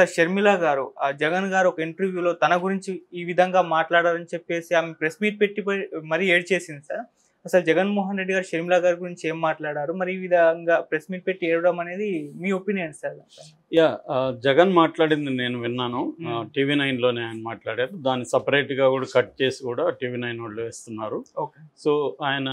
Sister Sharmila గారు జగన్ గారు ఒక ఇంటర్వ్యూలో తన గురించి ఈ విధంగా మాట్లాడారని చెప్పేసి ఆమె ప్రెస్ మీట్ పెట్టి మరీ ఏడ్చేసింది సార్ అసలు జగన్మోహన్ రెడ్డి గారు షర్మిల గారి గురించి ఏం మాట్లాడారు మరి ఈ విధంగా ప్రెస్ మీట్ పెట్టి ఏడవడం అనేది మీ ఒపీనియన్ సార్ యా జగన్ మాట్లాడింది నేను విన్నాను టీవీ నైన్లోనే ఆయన మాట్లాడారు దాన్ని సపరేట్గా కూడా కట్ చేసి కూడా టీవీ నైన్ వాళ్ళు వేస్తున్నారు సో ఆయన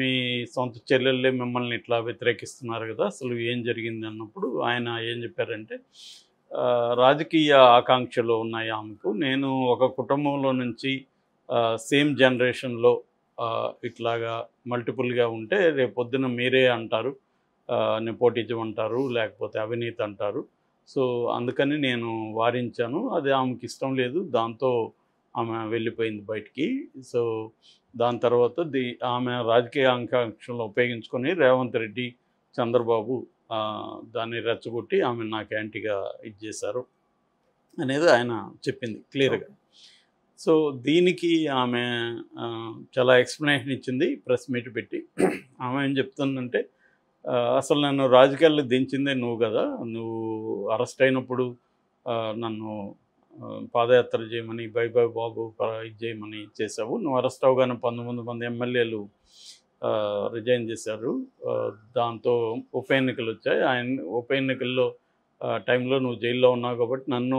మీ సొంత చెల్లెళ్ళే మిమ్మల్ని ఇట్లా వ్యతిరేకిస్తున్నారు కదా అసలు ఏం జరిగింది అన్నప్పుడు ఆయన ఏం చెప్పారంటే రాజకీయ ఆకాంక్షలు ఉన్నాయి ఆమెకు నేను ఒక కుటుంబంలో నుంచి సేమ్ జనరేషన్లో ఇట్లాగా మల్టిపుల్గా ఉంటే రేపొద్దున మీరే అంటారు నెపోటిజం అంటారు లేకపోతే అవినీతి అంటారు సో అందుకని నేను వారించాను అది ఆమెకి ఇష్టం లేదు దాంతో ఆమె వెళ్ళిపోయింది బయటికి సో దాని తర్వాత ది ఆమె రాజకీయ ఆకాంక్షలను ఉపయోగించుకొని రేవంత్ రెడ్డి చంద్రబాబు దాన్ని రెచ్చగొట్టి ఆమె నాకు యాంటీగా ఇచ్చేశారు అనేది ఆయన చెప్పింది క్లియర్గా సో దీనికి ఆమె చాలా ఎక్స్ప్లెనేషన్ ఇచ్చింది ప్రెస్ మీట్ పెట్టి ఆమె ఏం చెప్తుందంటే అసలు నన్ను రాజకీయాల్లో దించిందే నువ్వు కదా నువ్వు అరెస్ట్ అయినప్పుడు నన్ను పాదయాత్ర చేయమని బైబాయ్ బాబు ఇది చేయమని చేసావు నువ్వు అరెస్ట్ అవగానే పంతొమ్మిది మంది ఎమ్మెల్యేలు రిజైన్ చేశారు దాంతో ఉప ఎన్నికలు వచ్చాయి ఆయన ఉప ఎన్నికల్లో టైంలో నువ్వు జైల్లో ఉన్నావు కాబట్టి నన్ను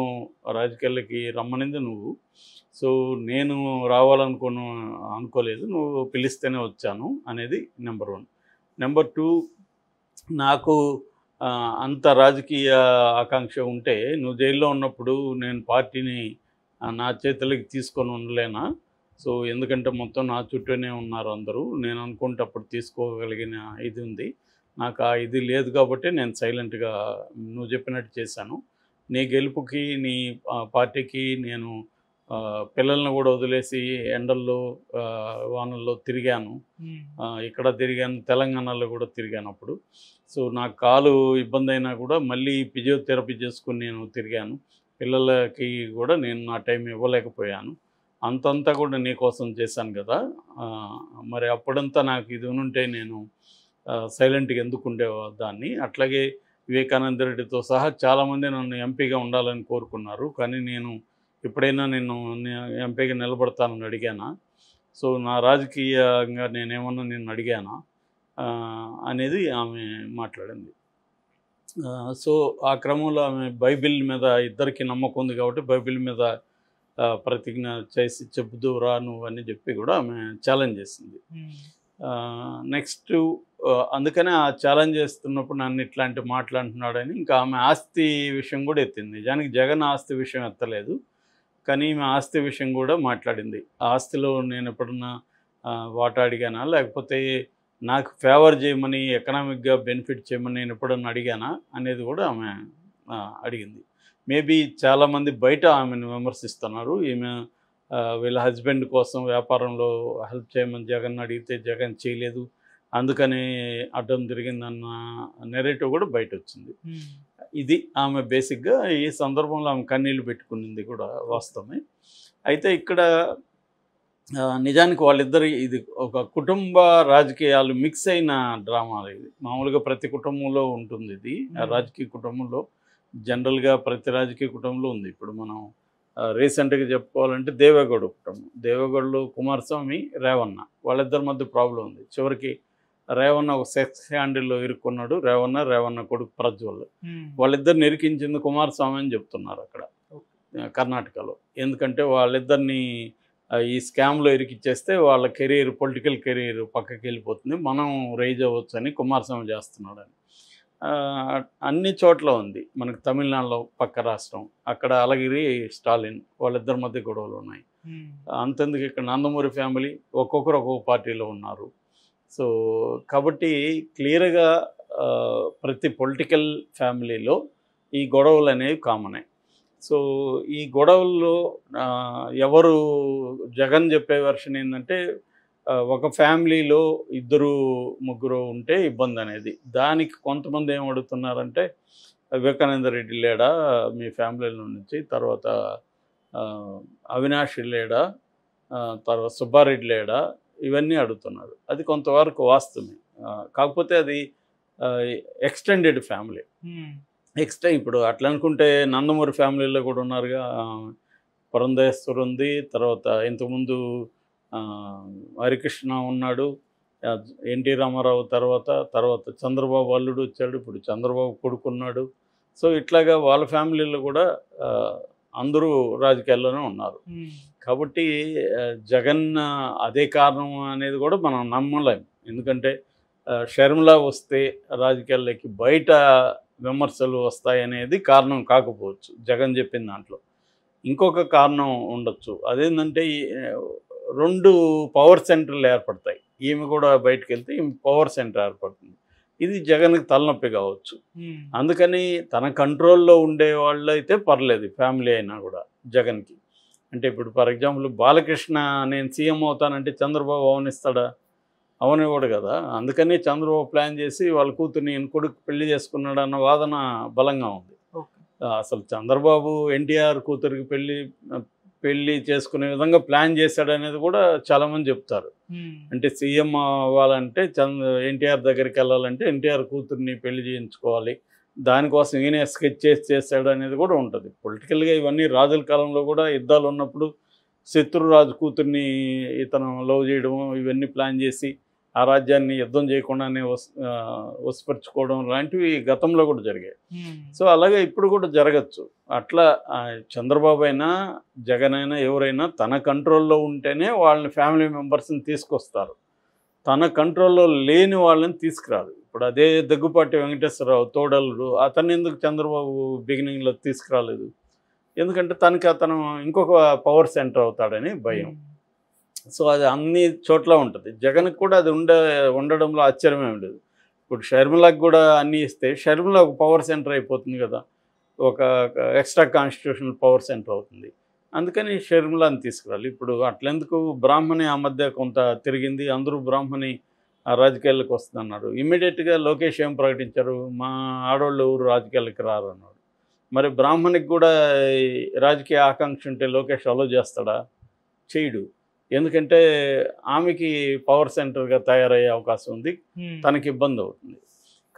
రాజకీయాలకి రమ్మనింది నువ్వు సో నేను రావాలనుకోను అనుకోలేదు నువ్వు పిలిస్తేనే వచ్చాను అనేది నెంబర్ వన్ నెంబర్ టూ నాకు అంత రాజకీయ ఆకాంక్ష ఉంటే నువ్వు జైల్లో ఉన్నప్పుడు నేను పార్టీని నా చేతులకి తీసుకొని ఉండలేనా సో ఎందుకంటే మొత్తం నా చుట్టూనే ఉన్నారు అందరూ నేను అనుకుంటే అప్పుడు తీసుకోగలిగిన ఇది ఉంది నాకు ఆ ఇది లేదు కాబట్టి నేను సైలెంట్గా నువ్వు చెప్పినట్టు చేశాను నీ గెలుపుకి నీ పార్టీకి నేను పిల్లల్ని కూడా వదిలేసి ఎండల్లో వానల్లో తిరిగాను ఇక్కడ తిరిగాను తెలంగాణలో కూడా తిరిగాను అప్పుడు సో నా కాలు ఇబ్బంది అయినా కూడా మళ్ళీ ఫిజియోథెరపీ చేసుకుని నేను తిరిగాను పిల్లలకి కూడా నేను నా టైం ఇవ్వలేకపోయాను అంతంతా కూడా నీకోసం చేశాను కదా మరి అప్పుడంతా నాకు ఇది ఉంటే నేను సైలెంట్గా ఎందుకు ఉండేదాన్ని అట్లాగే వివేకానంద రెడ్డితో సహా చాలామంది నన్ను ఎంపీగా ఉండాలని కోరుకున్నారు కానీ నేను ఎప్పుడైనా నేను ఎంపీగా నిలబడతానని అడిగానా సో నా రాజకీయంగా నేనేమన్నా నేను అడిగానా అనేది ఆమె మాట్లాడింది సో ఆ క్రమంలో ఆమె బైబిల్ మీద ఇద్దరికి నమ్మకం ఉంది కాబట్టి బైబిల్ మీద ప్రతిజ్ఞ చేసి చెబుతూ రా అని చెప్పి కూడా ఆమె ఛాలెంజ్ చేసింది నెక్స్ట్ hmm. అందుకనే ఆ ఛాలెంజ్ చేస్తున్నప్పుడు నన్ను ఇట్లాంటి మాట్లాడుతున్నాడని ఇంకా ఆమె ఆస్తి విషయం కూడా ఎత్తింది నిజానికి జగన్ ఆస్తి విషయం ఎత్తలేదు కానీ ఈమె ఆస్తి విషయం కూడా మాట్లాడింది ఆస్తిలో నేను ఎప్పుడన్నా వాటా అడిగానా లేకపోతే నాకు ఫేవర్ చేయమని ఎకనామిక్గా బెనిఫిట్ చేయమని నేను ఎప్పుడన్నా అడిగానా అనేది కూడా ఆమె అడిగింది మేబీ చాలామంది బయట ఆమెను విమర్శిస్తున్నారు ఈమె వీళ్ళ హస్బెండ్ కోసం వ్యాపారంలో హెల్ప్ చేయమని జగన్ అడిగితే జగన్ చేయలేదు అందుకని అడ్డం జరిగిందన్న నెరేటివ్ కూడా బయట వచ్చింది ఇది ఆమె బేసిక్గా ఈ సందర్భంలో ఆమె కన్నీళ్ళు పెట్టుకున్నది కూడా వాస్తవమే అయితే ఇక్కడ నిజానికి వాళ్ళిద్దరి ఇది ఒక కుటుంబ రాజకీయాలు మిక్స్ అయిన డ్రామాలు ఇది మామూలుగా ప్రతి కుటుంబంలో ఉంటుంది ఇది రాజకీయ కుటుంబంలో జనరల్గా ప్రతి రాజకీయ కుటుంబంలో ఉంది ఇప్పుడు మనం రీసెంట్గా చెప్పుకోవాలంటే దేవేగౌడ కుటుంబం దేవేగౌడలో కుమారస్వామి రేవన్న వాళ్ళిద్దరి మధ్య ప్రాబ్లం ఉంది చివరికి రేవన్న ఒక సెక్స్ హ్యాండిల్లో ఇరుక్కున్నాడు రేవన్న రేవన్న కొడుకు ప్రజ్వల్ వాళ్ళిద్దరిని ఇరికించింది కుమారస్వామి అని చెప్తున్నారు అక్కడ కర్ణాటకలో ఎందుకంటే వాళ్ళిద్దరిని ఈ స్కామ్లో ఇరికిచ్చేస్తే వాళ్ళ కెరీర్ పొలిటికల్ కెరీర్ పక్కకి వెళ్ళిపోతుంది మనం రైజ్ అవ్వచ్చు అని కుమారస్వామి చేస్తున్నాడని అన్ని చోట్ల ఉంది మనకు తమిళనాడులో పక్క రాష్ట్రం అక్కడ అలగిరి స్టాలిన్ వాళ్ళిద్దరి మధ్య గొడవలు ఉన్నాయి hmm. అంతెందుకు ఇక్కడ నందమూరి ఫ్యామిలీ ఒక్కొక్కరు ఒక్కొక్క పార్టీలో ఉన్నారు సో కాబట్టి క్లియర్గా ప్రతి పొలిటికల్ ఫ్యామిలీలో ఈ గొడవలు అనేవి కామనే సో ఈ గొడవల్లో ఎవరు జగన్ చెప్పే వర్షన్ ఏంటంటే ఒక ఫ్యామిలీలో ఇద్దరు ముగ్గురు ఉంటే ఇబ్బంది అనేది దానికి కొంతమంది ఏం అడుగుతున్నారంటే వివేకానంద రెడ్డి లేడా మీ ఫ్యామిలీలో నుంచి తర్వాత అవినాష్ లేడా తర్వాత సుబ్బారెడ్డి లేడా ఇవన్నీ అడుగుతున్నారు అది కొంతవరకు వాస్తవమే కాకపోతే అది ఎక్స్టెండెడ్ ఫ్యామిలీ ఎక్స్ట్రా ఇప్పుడు అట్లా అనుకుంటే నందమూరి ఫ్యామిలీలో కూడా ఉన్నారుగా పురంధేశ్వరు ఉంది తర్వాత ఇంతకుముందు హరికృష్ణ ఉన్నాడు ఎన్టీ రామారావు తర్వాత తర్వాత చంద్రబాబు అల్లుడు వచ్చాడు ఇప్పుడు చంద్రబాబు కొడుకున్నాడు సో ఇట్లాగా వాళ్ళ ఫ్యామిలీలో కూడా అందరూ రాజకీయాల్లోనే ఉన్నారు కాబట్టి జగన్ అదే కారణం అనేది కూడా మనం నమ్మలేం ఎందుకంటే షర్మిలా వస్తే రాజకీయాల్లోకి బయట విమర్శలు వస్తాయనేది కారణం కాకపోవచ్చు జగన్ చెప్పిన దాంట్లో ఇంకొక కారణం ఉండొచ్చు అదేంటంటే రెండు పవర్ సెంటర్లు ఏర్పడతాయి ఈమె కూడా బయటకు వెళ్తే ఈమె పవర్ సెంటర్ ఏర్పడుతుంది ఇది జగన్కి తలనొప్పి కావచ్చు అందుకని తన కంట్రోల్లో ఉండే వాళ్ళు అయితే పర్లేదు ఫ్యామిలీ అయినా కూడా జగన్కి అంటే ఇప్పుడు ఫర్ ఎగ్జాంపుల్ బాలకృష్ణ నేను సీఎం అవుతానంటే చంద్రబాబు అవనిస్తాడా అవనివ్వడు కదా అందుకని చంద్రబాబు ప్లాన్ చేసి వాళ్ళ కూతుర్ని కొడుకు పెళ్లి చేసుకున్నాడు అన్న వాదన బలంగా ఉంది అసలు చంద్రబాబు ఎన్టీఆర్ కూతురికి పెళ్లి పెళ్లి చేసుకునే విధంగా ప్లాన్ చేశాడు అనేది కూడా మంది చెప్తారు అంటే సీఎం అవ్వాలంటే చంద్ర ఎన్టీఆర్ దగ్గరికి వెళ్ళాలంటే ఎన్టీఆర్ కూతుర్ని పెళ్లి చేయించుకోవాలి దానికోసం ఈయనే స్కెచ్ చేసి చేశాడు అనేది కూడా ఉంటుంది పొలిటికల్గా ఇవన్నీ రాజుల కాలంలో కూడా యుద్ధాలు ఉన్నప్పుడు శత్రురాజు కూతుర్ని ఇతను లవ్ చేయడము ఇవన్నీ ప్లాన్ చేసి ఆ రాజ్యాన్ని యుద్ధం చేయకుండానే వసపరుచుకోవడం లాంటివి గతంలో కూడా జరిగాయి సో అలాగే ఇప్పుడు కూడా జరగచ్చు అట్లా చంద్రబాబు అయినా జగన్ అయినా ఎవరైనా తన కంట్రోల్లో ఉంటేనే వాళ్ళని ఫ్యామిలీ మెంబర్స్ని తీసుకొస్తారు తన కంట్రోల్లో లేని వాళ్ళని తీసుకురాదు ఇప్పుడు అదే దగ్గుపాటి వెంకటేశ్వరరావు తోడలు అతన్ని ఎందుకు చంద్రబాబు బిగినింగ్లో తీసుకురాలేదు ఎందుకంటే తనకి అతను ఇంకొక పవర్ సెంటర్ అవుతాడని భయం సో అది అన్ని చోట్ల ఉంటుంది జగన్కి కూడా అది ఉండ ఉండడంలో ఆశ్చర్యం ఏమి లేదు ఇప్పుడు షర్మిలకు కూడా అన్నీ ఇస్తే షర్మిల ఒక పవర్ సెంటర్ అయిపోతుంది కదా ఒక ఎక్స్ట్రా కాన్స్టిట్యూషనల్ పవర్ సెంటర్ అవుతుంది అందుకని షర్మిలాని తీసుకురాలి ఇప్పుడు అట్లెందుకు బ్రాహ్మణి ఆ మధ్య కొంత తిరిగింది అందరూ బ్రాహ్మణి రాజకీయాలకు వస్తుందన్నారు ఇమ్మీడియట్గా లోకేష్ ఏం ప్రకటించారు మా ఆడవాళ్ళు ఊరు రాజకీయాలకు రారు అన్నాడు మరి బ్రాహ్మణికి కూడా రాజకీయ ఆకాంక్ష ఉంటే లోకేష్ అలో చేస్తాడా చేయడు ఎందుకంటే ఆమెకి పవర్ సెంటర్గా తయారయ్యే అవకాశం ఉంది తనకి ఇబ్బంది అవుతుంది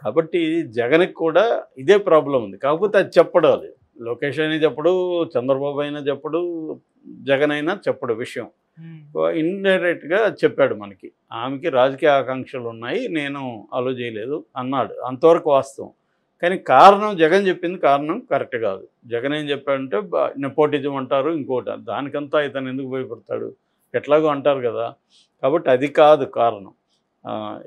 కాబట్టి జగన్కి కూడా ఇదే ప్రాబ్లం ఉంది కాకపోతే అది చెప్పడం అది లోకేష్ అయినా చెప్పడు చంద్రబాబు అయినా చెప్పడు జగన్ అయినా చెప్పడు విషయం ఇండైరెక్ట్గా చెప్పాడు మనకి ఆమెకి రాజకీయ ఆకాంక్షలు ఉన్నాయి నేను అలో చేయలేదు అన్నాడు అంతవరకు వాస్తవం కానీ కారణం జగన్ చెప్పింది కారణం కరెక్ట్ కాదు జగన్ ఏం చెప్పాడంటే నెపోటిజం అంటారు ఇంకోటి దానికంతా ఇతను ఎందుకు భయపడతాడు ఎట్లాగో అంటారు కదా కాబట్టి అది కాదు కారణం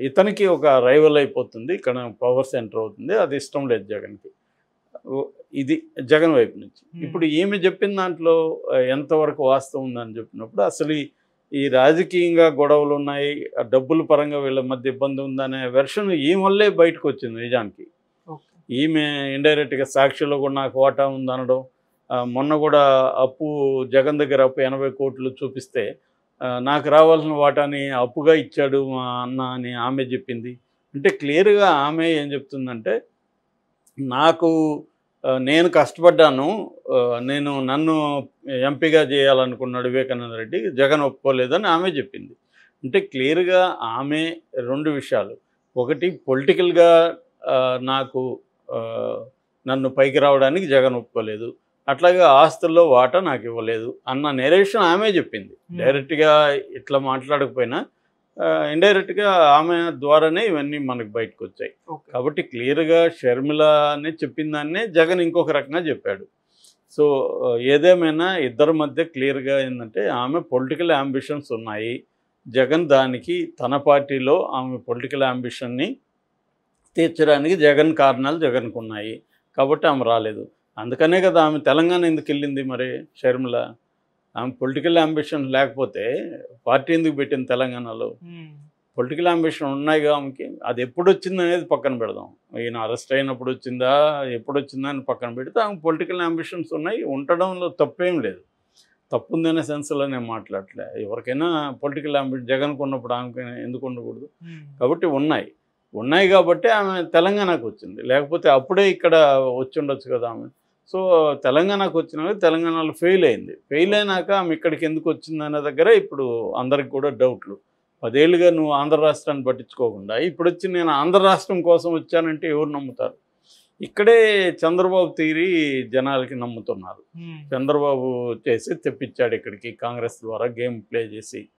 ఇతనికి ఒక రైవల్ అయిపోతుంది ఇక్కడ పవర్ సెంటర్ అవుతుంది అది ఇష్టం లేదు జగన్కి ఇది జగన్ వైపు నుంచి ఇప్పుడు ఈమె చెప్పిన దాంట్లో ఎంతవరకు వాస్తవం ఉందని చెప్పినప్పుడు అసలు ఈ రాజకీయంగా గొడవలు ఉన్నాయి డబ్బుల పరంగా వీళ్ళ మధ్య ఇబ్బంది ఉందనే వెర్షన్ ఈ వల్లే బయటకు వచ్చింది నిజానికి ఈమె ఇండైరెక్ట్గా సాక్షిలో కూడా నాకు వాటా ఉందనడం మొన్న కూడా అప్పు జగన్ దగ్గర అప్పు ఎనభై కోట్లు చూపిస్తే నాకు రావాల్సిన వాటాని అప్పుగా ఇచ్చాడు మా అన్న అని ఆమె చెప్పింది అంటే క్లియర్గా ఆమె ఏం చెప్తుందంటే నాకు నేను కష్టపడ్డాను నేను నన్ను ఎంపీగా చేయాలనుకున్నాడు వివేకానంద రెడ్డి జగన్ ఒప్పుకోలేదని ఆమె చెప్పింది అంటే క్లియర్గా ఆమె రెండు విషయాలు ఒకటి పొలిటికల్గా నాకు నన్ను పైకి రావడానికి జగన్ ఒప్పుకోలేదు అట్లాగే ఆస్తుల్లో వాటా నాకు ఇవ్వలేదు అన్న నెరేషన్ ఆమె చెప్పింది డైరెక్ట్గా hmm. ఇట్లా మాట్లాడకపోయినా ఇండైరెక్ట్గా ఆమె ద్వారానే ఇవన్నీ మనకు బయటకు వచ్చాయి కాబట్టి క్లియర్గా షర్మిల అని చెప్పిన దాన్నే జగన్ ఇంకొక రకంగా చెప్పాడు సో ఏదేమైనా ఇద్దరి మధ్య క్లియర్గా ఏంటంటే ఆమె పొలిటికల్ అంబిషన్స్ ఉన్నాయి జగన్ దానికి తన పార్టీలో ఆమె పొలిటికల్ అంబిషన్ని తీర్చడానికి జగన్ కారణాలు జగన్కు ఉన్నాయి కాబట్టి ఆమె రాలేదు అందుకనే కదా ఆమె తెలంగాణ ఎందుకు వెళ్ళింది మరి షర్మిల ఆమె పొలిటికల్ అంబిషన్ లేకపోతే పార్టీ ఎందుకు పెట్టింది తెలంగాణలో పొలిటికల్ అంబిషన్ ఉన్నాయి ఆమెకి అది ఎప్పుడు వచ్చింది అనేది పక్కన పెడదాం ఈయన అరెస్ట్ అయినప్పుడు వచ్చిందా ఎప్పుడు వచ్చిందా అని పక్కన పెడితే ఆమె పొలిటికల్ అంబిషన్స్ ఉన్నాయి ఉండడంలో తప్పేం లేదు తప్పుందనే సెన్స్లో నేను మాట్లాడలే ఎవరికైనా పొలిటికల్ అంబిషన్ జగన్కు ఉన్నప్పుడు ఆమెకి ఎందుకు ఉండకూడదు కాబట్టి ఉన్నాయి ఉన్నాయి కాబట్టి ఆమె తెలంగాణకు వచ్చింది లేకపోతే అప్పుడే ఇక్కడ వచ్చి ఉండొచ్చు కదా ఆమె సో తెలంగాణకు వచ్చిన తెలంగాణలో ఫెయిల్ అయింది ఫెయిల్ అయినాక ఆమె ఇక్కడికి ఎందుకు వచ్చిందనే దగ్గర ఇప్పుడు అందరికి కూడా డౌట్లు పదేళ్ళుగా నువ్వు ఆంధ్ర రాష్ట్రాన్ని పట్టించుకోకుండా ఇప్పుడు వచ్చి నేను ఆంధ్ర రాష్ట్రం కోసం వచ్చానంటే ఎవరు నమ్ముతారు ఇక్కడే చంద్రబాబు తీరి జనాలకి నమ్ముతున్నారు చంద్రబాబు చేసి తెప్పించాడు ఇక్కడికి కాంగ్రెస్ ద్వారా గేమ్ ప్లే చేసి